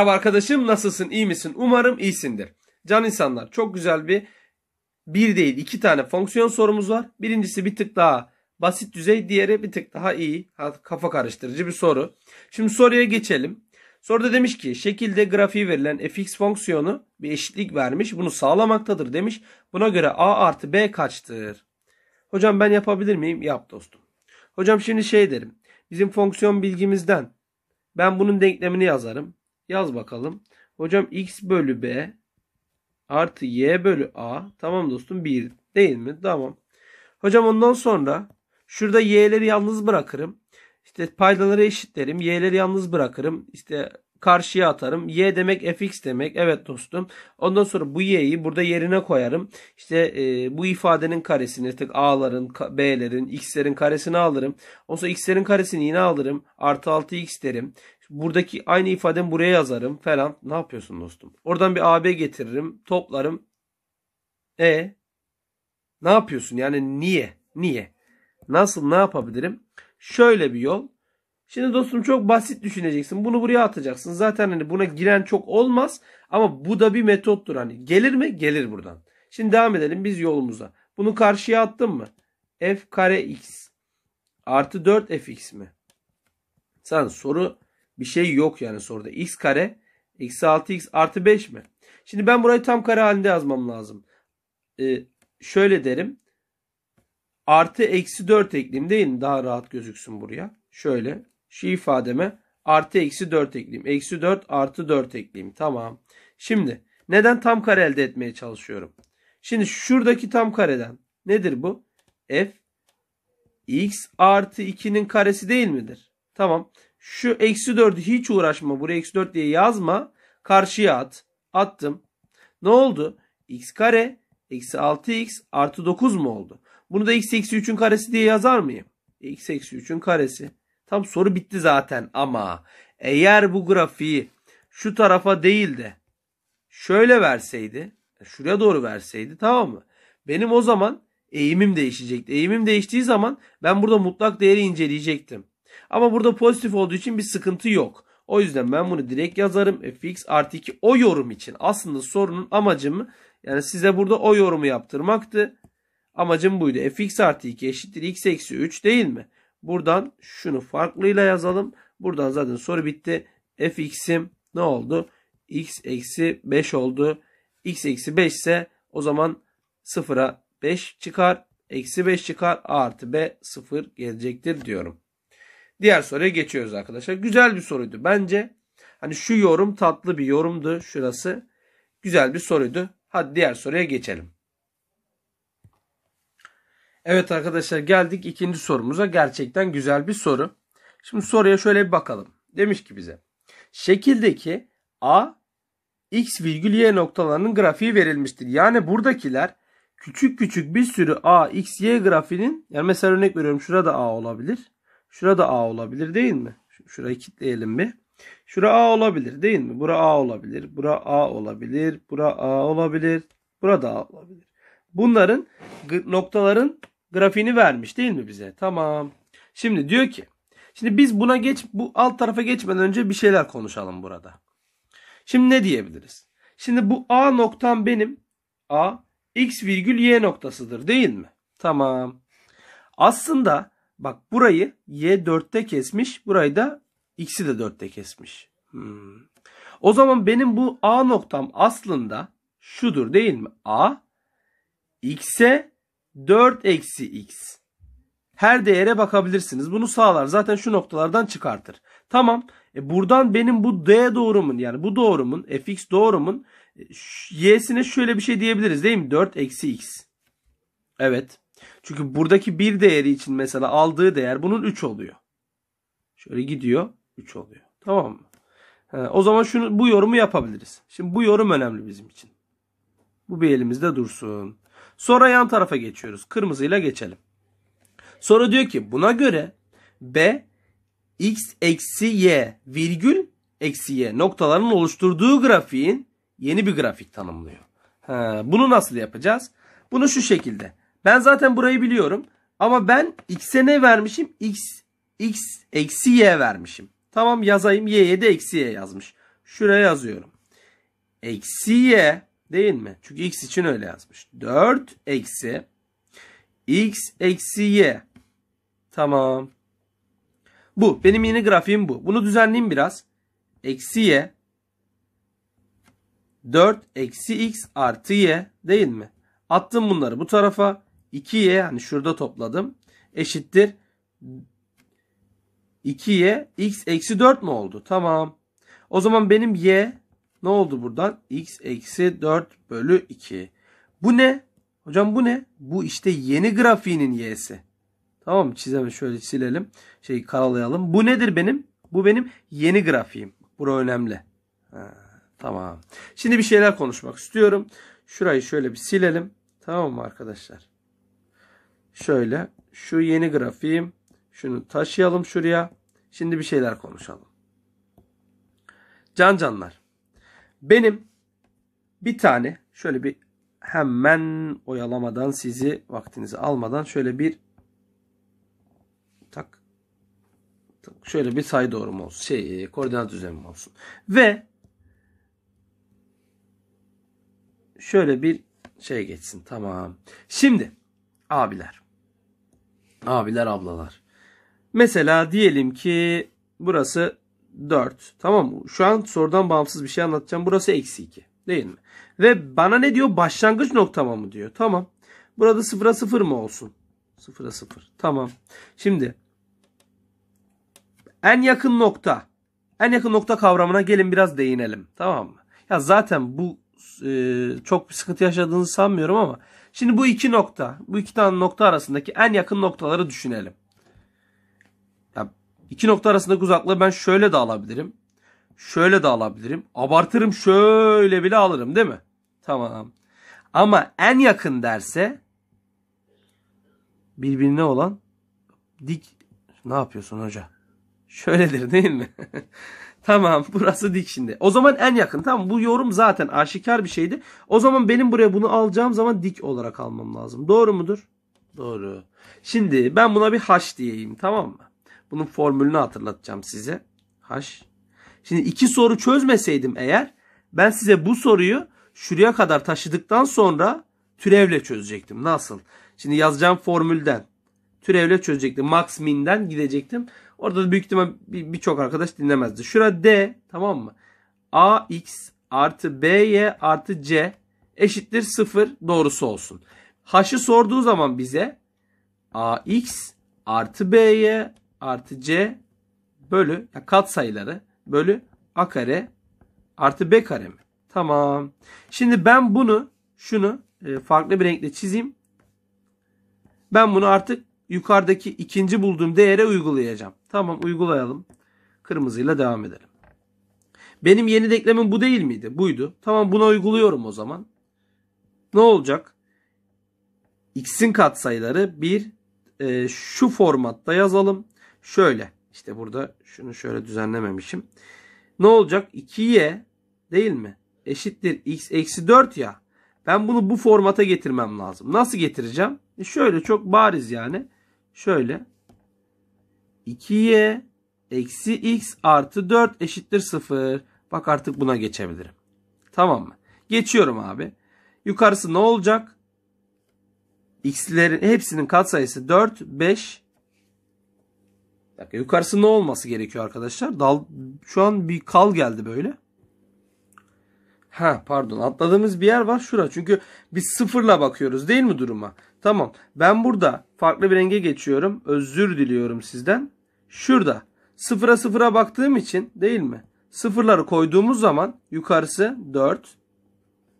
Merhaba arkadaşım nasılsın iyi misin umarım iyisindir. Can insanlar çok güzel bir bir değil iki tane fonksiyon sorumuz var. Birincisi bir tık daha basit düzey diğeri bir tık daha iyi kafa karıştırıcı bir soru. Şimdi soruya geçelim. Soruda demiş ki şekilde grafiği verilen fx fonksiyonu bir eşitlik vermiş bunu sağlamaktadır demiş. Buna göre a artı b kaçtır? Hocam ben yapabilir miyim? Yap dostum. Hocam şimdi şey derim. Bizim fonksiyon bilgimizden ben bunun denklemini yazarım. Yaz bakalım. Hocam x bölü b artı y bölü a. Tamam dostum 1 değil mi? Tamam. Hocam ondan sonra şurada y'leri yalnız bırakırım. İşte paydaları eşitlerim. Y'leri yalnız bırakırım. İşte karşıya atarım. Y demek fx demek. Evet dostum. Ondan sonra bu y'yi burada yerine koyarım. İşte e, bu ifadenin karesini tık a'ların, b'lerin, x'lerin karesini alırım. Ondan sonra x'lerin karesini yine alırım. Artı 6x derim. Buradaki aynı ifademi buraya yazarım falan. Ne yapıyorsun dostum? Oradan bir ab getiririm. Toplarım. E ne yapıyorsun? Yani niye? Niye? Nasıl ne yapabilirim? Şöyle bir yol. Şimdi dostum çok basit düşüneceksin. Bunu buraya atacaksın. Zaten hani buna giren çok olmaz ama bu da bir metottur hani. Gelir mi? Gelir buradan. Şimdi devam edelim biz yolumuza. Bunu karşıya attın mı? F kare x artı 4 fx mi? Sen soru bir şey yok yani soruda. x kare eksi 6x artı 5 mi? Şimdi ben burayı tam kare halinde yazmam lazım. Ee, şöyle derim. Artı eksi 4 ekleyeyim değil mi? Daha rahat gözüksün buraya. Şöyle şu ifademe artı eksi 4 ekleyeyim. Eksi 4 artı 4 ekleyeyim. Tamam. Şimdi neden tam kare elde etmeye çalışıyorum? Şimdi şuradaki tam kareden nedir bu? F x artı 2'nin karesi değil midir? Tamam. Şu eksi 4'ü hiç uğraşma. Buraya eksi 4 diye yazma. Karşıya at. Attım. Ne oldu? x kare eksi 6x artı 9 mu oldu? Bunu da x eksi 3'ün karesi diye yazar mıyım? x eksi 3'ün karesi Tam soru bitti zaten ama eğer bu grafiği şu tarafa değil de şöyle verseydi, şuraya doğru verseydi tamam mı? Benim o zaman eğimim değişecekti. Eğimim değiştiği zaman ben burada mutlak değeri inceleyecektim. Ama burada pozitif olduğu için bir sıkıntı yok. O yüzden ben bunu direkt yazarım. fx artı 2 o yorum için. Aslında sorunun amacım yani size burada o yorumu yaptırmaktı. Amacım buydu. fx artı 2 eşittir x eksi 3 değil mi? Buradan şunu farklıyla yazalım. Buradan zaten soru bitti. fx'im ne oldu? x eksi 5 oldu. x eksi 5 ise o zaman 0'a 5 çıkar. Eksi 5 çıkar. A artı B 0 gelecektir diyorum. Diğer soruya geçiyoruz arkadaşlar. Güzel bir soruydu bence. Hani şu yorum tatlı bir yorumdu şurası. Güzel bir soruydu. Hadi diğer soruya geçelim. Evet arkadaşlar geldik ikinci sorumuza. Gerçekten güzel bir soru. Şimdi soruya şöyle bir bakalım. Demiş ki bize. Şekildeki A, X virgül Y noktalarının grafiği verilmiştir. Yani buradakiler küçük küçük bir sürü A, X, Y grafiğinin yani mesela örnek veriyorum şurada A olabilir. Şurada A olabilir değil mi? Şurayı kitleyelim bir. Şura A olabilir değil mi? Bura A olabilir. Bura A olabilir. Bura A olabilir. Bura da A olabilir. Bunların noktaların grafiğini vermiş değil mi bize? Tamam. Şimdi diyor ki şimdi biz buna geç bu alt tarafa geçmeden önce bir şeyler konuşalım burada. Şimdi ne diyebiliriz? Şimdi bu A noktam benim A x virgül y noktasıdır değil mi? Tamam. Aslında bak burayı y 4'te kesmiş. Burayı da x'i de 4'te kesmiş. Hmm. O zaman benim bu A noktam aslında şudur değil mi? A x'e 4 eksi x. Her değere bakabilirsiniz. Bunu sağlar. Zaten şu noktalardan çıkartır. Tamam. E buradan benim bu d doğrumun yani bu doğrumun fx doğrumun e, y'sine şöyle bir şey diyebiliriz değil mi? 4 eksi x. Evet. Çünkü buradaki bir değeri için mesela aldığı değer bunun 3 oluyor. Şöyle gidiyor 3 oluyor. Tamam mı? He, o zaman şunu bu yorumu yapabiliriz. Şimdi bu yorum önemli bizim için. Bu bir elimizde dursun. Sonra yan tarafa geçiyoruz. Kırmızıyla geçelim. Sonra diyor ki buna göre B x eksi y virgül eksi y noktaların oluşturduğu grafiğin yeni bir grafik tanımlıyor. Ha, bunu nasıl yapacağız? Bunu şu şekilde. Ben zaten burayı biliyorum. Ama ben x'e ne vermişim? x x eksi y vermişim. Tamam yazayım. y'ye de eksi y yazmış. Şuraya yazıyorum. Eksi y Değil mi? Çünkü x için öyle yazmış. 4 eksi x eksi y. Tamam. Bu. Benim yeni grafiğim bu. Bunu düzenleyeyim biraz. Eksi y. 4 eksi x artı y değil mi? Attım bunları bu tarafa. 2y yani şurada topladım. Eşittir. 2y x eksi 4 mü oldu? Tamam. O zaman benim y ne oldu buradan? x eksi 4 bölü 2. Bu ne? Hocam bu ne? Bu işte yeni grafiğinin y'si. Tamam mı? şöyle silelim. Şeyi karalayalım. Bu nedir benim? Bu benim yeni grafiğim. Bura önemli. Ha, tamam. Şimdi bir şeyler konuşmak istiyorum. Şurayı şöyle bir silelim. Tamam mı arkadaşlar? Şöyle. Şu yeni grafiğim. Şunu taşıyalım şuraya. Şimdi bir şeyler konuşalım. Can canlar. Benim bir tane şöyle bir hemen oyalamadan sizi vaktinizi almadan şöyle bir tak, tak şöyle bir sayı doğrum olsun. Şey koordinat düzenim olsun. Ve şöyle bir şey geçsin. Tamam. Şimdi abiler. Abiler ablalar. Mesela diyelim ki burası 4. Tamam mı? Şu an sorudan bağımsız bir şey anlatacağım. Burası eksi 2. Değil mi? Ve bana ne diyor? Başlangıç noktama mı diyor. Tamam. Burada 0'a 0 mı olsun? 0'a 0. Tamam. Şimdi en yakın nokta. En yakın nokta kavramına gelin biraz değinelim. Tamam mı? Ya zaten bu e, çok bir sıkıntı yaşadığınızı sanmıyorum ama şimdi bu iki nokta, bu iki tane nokta arasındaki en yakın noktaları düşünelim. İki nokta arasındaki uzaklığı ben şöyle de alabilirim. Şöyle de alabilirim. Abartırım şöyle bile alırım değil mi? Tamam. Ama en yakın derse birbirine olan dik ne yapıyorsun hoca? Şöyledir değil mi? tamam burası dik şimdi. O zaman en yakın tamam bu yorum zaten aşikar bir şeydi. O zaman benim buraya bunu alacağım zaman dik olarak almam lazım. Doğru mudur? Doğru. Şimdi ben buna bir haş diyeyim tamam mı? Bunun formülünü hatırlatacağım size. H. Şimdi iki soru çözmeseydim eğer ben size bu soruyu şuraya kadar taşıdıktan sonra türevle çözecektim. Nasıl? Şimdi yazacağım formülden türevle çözecektim. Max min'den gidecektim. Orada da büyük ihtimal birçok bir arkadaş dinlemezdi. Şura D tamam mı? AX artı BY artı C eşittir 0 doğrusu olsun. H'ı sorduğu zaman bize AX artı BY artı C bölü ya kat sayıları bölü A kare artı B kare mi? Tamam. Şimdi ben bunu şunu e, farklı bir renkle çizeyim. Ben bunu artık yukarıdaki ikinci bulduğum değere uygulayacağım. Tamam uygulayalım. Kırmızıyla devam edelim. Benim yeni denklemim bu değil miydi? Buydu. Tamam buna uyguluyorum o zaman. Ne olacak? X'in katsayıları bir e, şu formatta yazalım. Şöyle işte burada şunu şöyle düzenlememişim. Ne olacak? 2y değil mi? Eşittir x eksi 4 ya. Ben bunu bu formata getirmem lazım. Nasıl getireceğim? E şöyle çok bariz yani. Şöyle 2y eksi x artı 4 eşittir 0. Bak artık buna geçebilirim. Tamam mı? Geçiyorum abi. Yukarısı ne olacak? X'lerin hepsinin katsayısı 4, 5, dakika yukarısı ne olması gerekiyor arkadaşlar? Dal, şu an bir kal geldi böyle. Ha pardon atladığımız bir yer var şura. Çünkü biz sıfırla bakıyoruz değil mi duruma? Tamam ben burada farklı bir renge geçiyorum. Özür diliyorum sizden. Şurada sıfıra sıfıra baktığım için değil mi? Sıfırları koyduğumuz zaman yukarısı 4.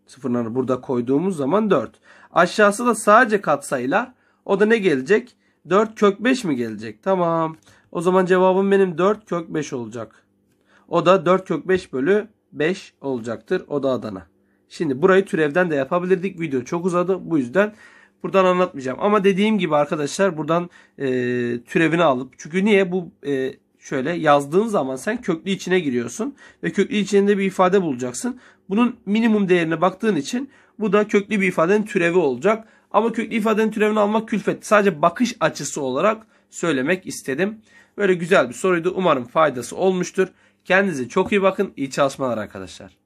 Sıfırları burada koyduğumuz zaman 4. Aşağısı da sadece katsayılar. O da ne gelecek? 4 kök 5 mi gelecek? Tamam. O zaman cevabım benim 4 kök 5 olacak. O da 4 kök 5 bölü 5 olacaktır. O da Adana. Şimdi burayı türevden de yapabilirdik. Video çok uzadı. Bu yüzden buradan anlatmayacağım. Ama dediğim gibi arkadaşlar buradan e, türevini alıp. Çünkü niye bu e, şöyle yazdığın zaman sen köklü içine giriyorsun. Ve köklü içinde bir ifade bulacaksın. Bunun minimum değerine baktığın için bu da köklü bir ifadenin türevi olacak. Ama köklü ifadenin türevini almak külfet. Sadece bakış açısı olarak söylemek istedim. Böyle güzel bir soruydu. Umarım faydası olmuştur. Kendinize çok iyi bakın. İyi çalışmalar arkadaşlar.